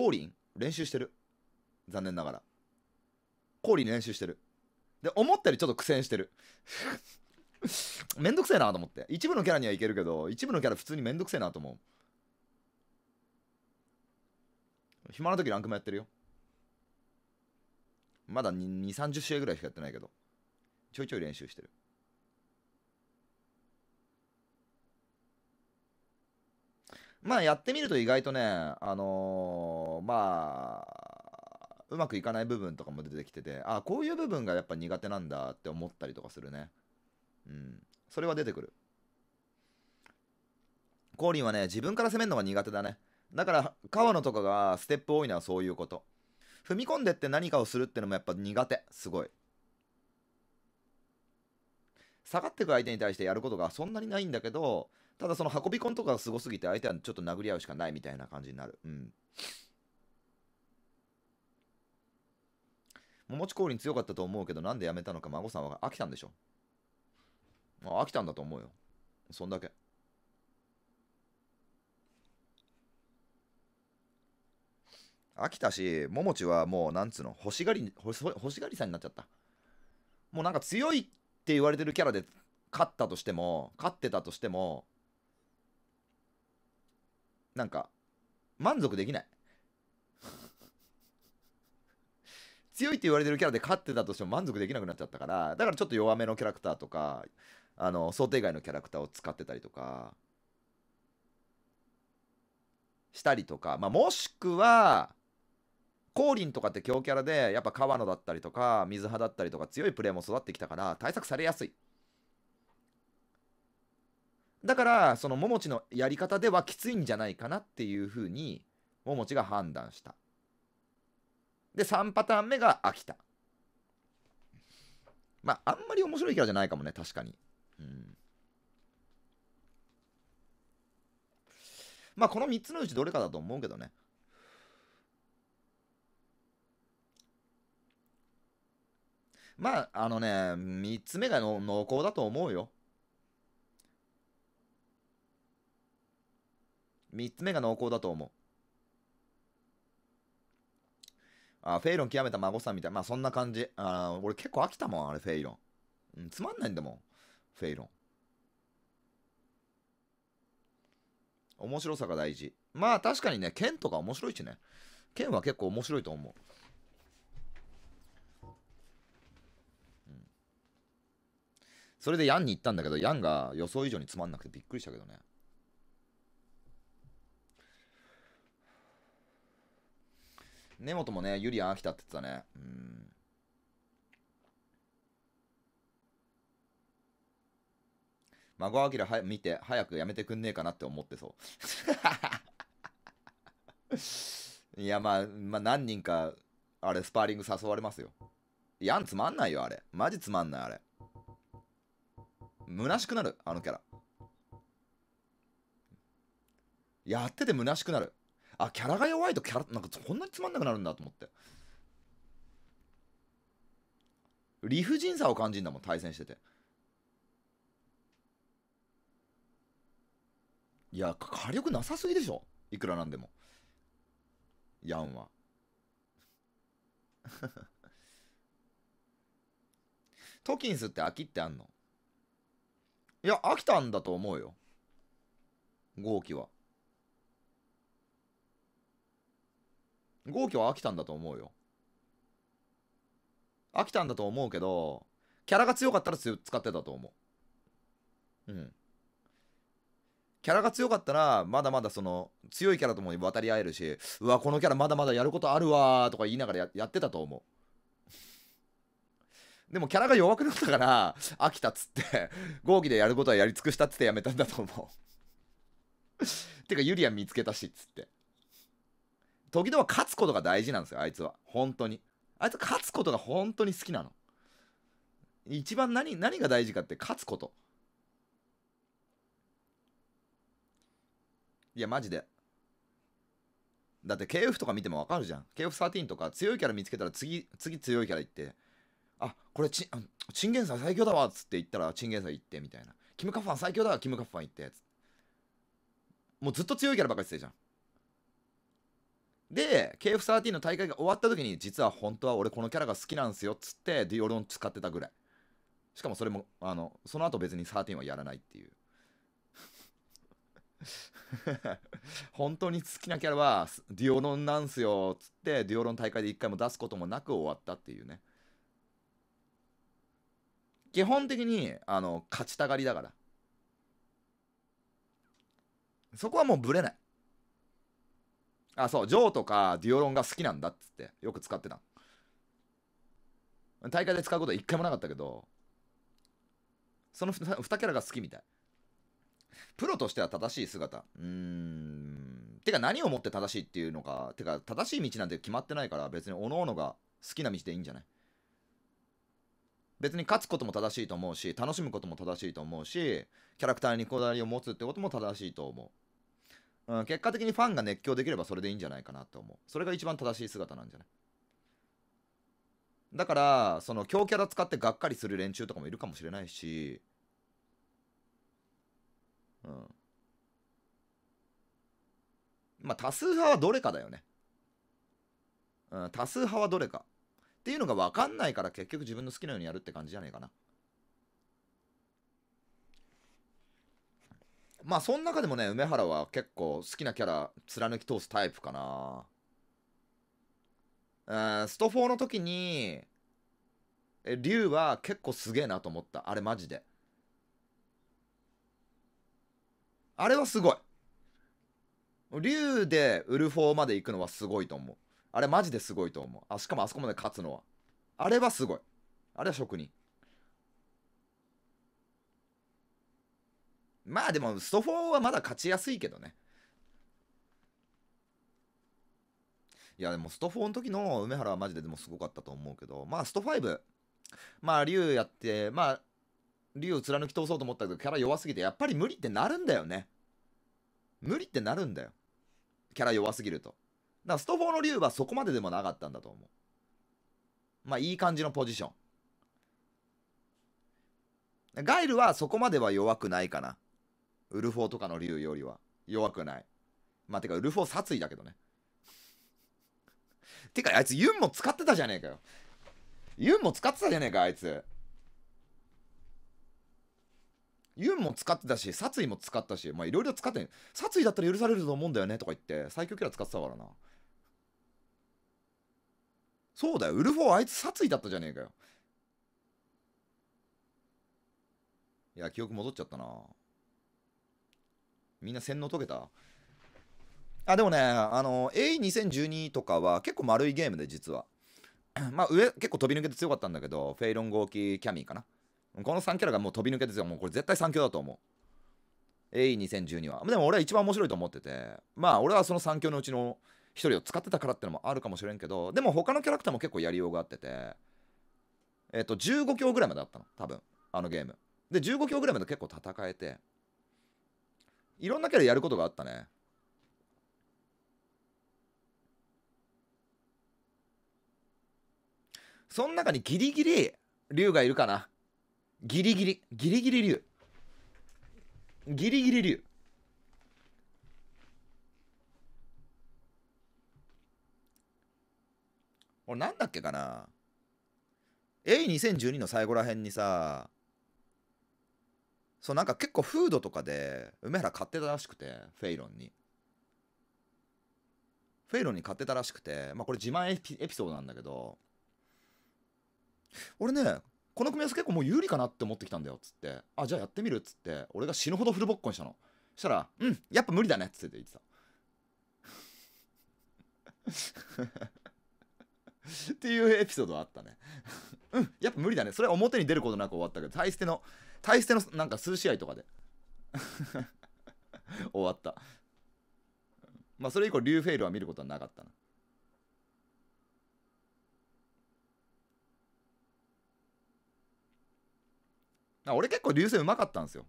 コーリン練習してる残念ながらコーリン練習してるで思ったよりちょっと苦戦してる めんどくせえなと思って一部のキャラにはいけるけど一部のキャラ普通にめんどくせえなと思う暇な時ランクもやってるよまだ2、30試合ぐらいしかやってないけど、ちょいちょい練習してる。まあやってみると意外とね、あのー、まあ、うまくいかない部分とかも出てきてて、あこういう部分がやっぱ苦手なんだって思ったりとかするね。うん。それは出てくる。コーリンはね、自分から攻めるのが苦手だね。だから、川野とかがステップ多いのはそういうこと。踏み込んでって何かをするってのもやっぱ苦手。すごい。下がっていく相手に対してやることがそんなにないんだけど、ただその運び込んとかがすごすぎて相手はちょっと殴り合うしかないみたいな感じになる。うん。桃地氷に強かったと思うけど、なんでやめたのか孫さんは飽きたんでしょ。飽きたんだと思うよ。そんだけ。飽きたし、桃地はもうなんつうの、欲しがり、欲しがりさんになっちゃった。もうなんか強いって言われてるキャラで勝ったとしても勝ってたとしてもなんか満足できない 強いって言われてるキャラで勝ってたとしても満足できなくなっちゃったからだからちょっと弱めのキャラクターとかあの想定外のキャラクターを使ってたりとかしたりとか、まあ、もしくはコーリンとかって強キャラで、やっぱ川野だったりとか、水派だったりとか強いプレーも育ってきたから、対策されやすい。だから、その桃地のやり方ではきついんじゃないかなっていうふうに、桃地が判断した。で、3パターン目が秋田。まあ、あんまり面白いキャラじゃないかもね、確かに。うん。まあ、この3つのうちどれかだと思うけどね。まあ、あのね、3つ目がの濃厚だと思うよ。3つ目が濃厚だと思う。あ、フェイロン極めた孫さんみたいな。まあそんな感じ。あ俺結構飽きたもん、あれ、フェイロン。うん、つまんないんだもん、フェイロン。面白さが大事。まあ確かにね、剣とか面白いしね。剣は結構面白いと思う。それでヤンに行ったんだけど、ヤンが予想以上につまんなくてびっくりしたけどね。根本もね、ユリアンきたって言ってたね。うん。孫あきら見て、早くやめてくんねえかなって思ってそう。いや、まあ、まあ、何人か、あれ、スパーリング誘われますよ。ヤンつまんないよ、あれ。マジつまんない、あれ。虚しくなる、あのキャラ。やってて虚しくなる。あ、キャラが弱いとキャラ、なんかこんなにつまんなくなるんだと思って。理不尽さを感じるんだもん、対戦してて。いや、火力なさすぎでしょいくらなんでも。ヤンは。トキンスって飽きってあんのいや、飽きたんだと思うよ。号機は。号機は飽きたんだと思うよ。飽きたんだと思うけど、キャラが強かったら使ってたと思う。うん。キャラが強かったら、まだまだその、強いキャラとも渡り合えるし、うわ、このキャラまだまだやることあるわとか言いながらやってたと思う。でもキャラが弱くなったから 飽きたっつって合議でやることはやり尽くしたっつってやめたんだと思う てかユリアン見つけたしっつって時々は勝つことが大事なんですよあいつは本当にあいつ勝つことが本当に好きなの一番何何が大事かって勝つこといやマジでだって KF とか見てもわかるじゃん KF13 とか強いキャラ見つけたら次次強いキャラ行ってあこれちあチンゲン菜最強だわっつって言ったらチンゲン菜行ってみたいなキムカファン最強だわキムカファン行ってもうずっと強いキャラばっかりしてじゃんで KF13 の大会が終わった時に実は本当は俺このキャラが好きなんすよっつってディオロン使ってたぐらいしかもそれもあのその後別に13はやらないっていう 本当に好きなキャラはディオロンなんすよっつってディオロン大会で1回も出すこともなく終わったっていうね基本的にあの勝ちたがりだからそこはもうブレないあそうジョーとかデュオロンが好きなんだっつってよく使ってた大会で使うことは一回もなかったけどその 2, キャラが好きみたいプロとしては正しい姿うーんてか何をもって正しいっていうのかてか正しい道なんて決まってないから別におのおのが好きな道でいいんじゃない別に勝つことも正しいと思うし楽しむことも正しいと思うしキャラクターにこだわりを持つってことも正しいと思う、うん、結果的にファンが熱狂できればそれでいいんじゃないかなと思うそれが一番正しい姿なんじゃないだからその強キャラ使ってがっかりする連中とかもいるかもしれないしうんまあ多数派はどれかだよねうん多数派はどれかっていうのが分かんないから結局自分の好きなようにやるって感じじゃねえかな。まあその中でもね、梅原は結構好きなキャラ貫き通すタイプかな。うん、スト4の時に、竜は結構すげえなと思った。あれマジで。あれはすごい。竜でウルフォーまで行くのはすごいと思う。あれマジですごいと思う。あしかもあそこまで勝つのは。あれはすごい。あれは職人。まあでも、スト4はまだ勝ちやすいけどね。いやでもスト4の時の梅原はマジででもすごかったと思うけど、まあスト5、まあ竜やって、まあ竜を貫き通そうと思ったけどキャラ弱すぎてやっぱり無理ってなるんだよね。無理ってなるんだよ。キャラ弱すぎると。だからスト4の竜はそこまででもなかったんだと思う。まあいい感じのポジション。ガイルはそこまでは弱くないかな。ウルフォーとかの竜よりは弱くない。まあてかウルフォー殺意だけどね。てかあいつユンも使ってたじゃねえかよ。ユンも使ってたじゃねえかあいつ。ユンも使ってたし、殺意も使ったし、まあいろいろ使ってん。殺意だったら許されると思うんだよねとか言って、最強キャラ使ってたからな。そうだよ、ウルフォーあいつ殺意だったじゃねえかよ。いや、記憶戻っちゃったな。みんな洗脳解けたあ、でもね、あの、A2012 とかは結構丸いゲームで実は。まあ上、結構飛び抜けて強かったんだけど、フェイロン号機キャミーかな。この3キャラがもう飛び抜けですよ。もうこれ絶対3強だと思う。AE2012 は。でも俺は一番面白いと思ってて、まあ俺はその3強のうちの1人を使ってたからってのもあるかもしれんけど、でも他のキャラクターも結構やりようがあってて、えっ、と、15強ぐらいまであったの、多分あのゲーム。で、15強ぐらいまで結構戦えて、いろんなキャラやることがあったね。その中にギリギリ、竜がいるかな。ギリギリギリギリ流ギリギリ流俺なんだっけかな A2012 の最後らへんにさそうなんか結構フードとかで梅原買ってたらしくてフェイロンにフェイロンに買ってたらしくてまあこれ自慢エピエピソードなんだけど俺ねこの組み合わせ結構もう有利かなって思ってきたんだよっつってあじゃあやってみるっつって俺が死ぬほどフルボッコにしたのそしたらうんやっぱ無理だねっつって言ってた っていうエピソードはあったねうんやっぱ無理だねそれは表に出ることなく終わったけど大捨ての大捨てのなんか数試合とかで 終わったまあそれ以降リューフェイルは見ることはなかったな俺結構流星うまかったんですよ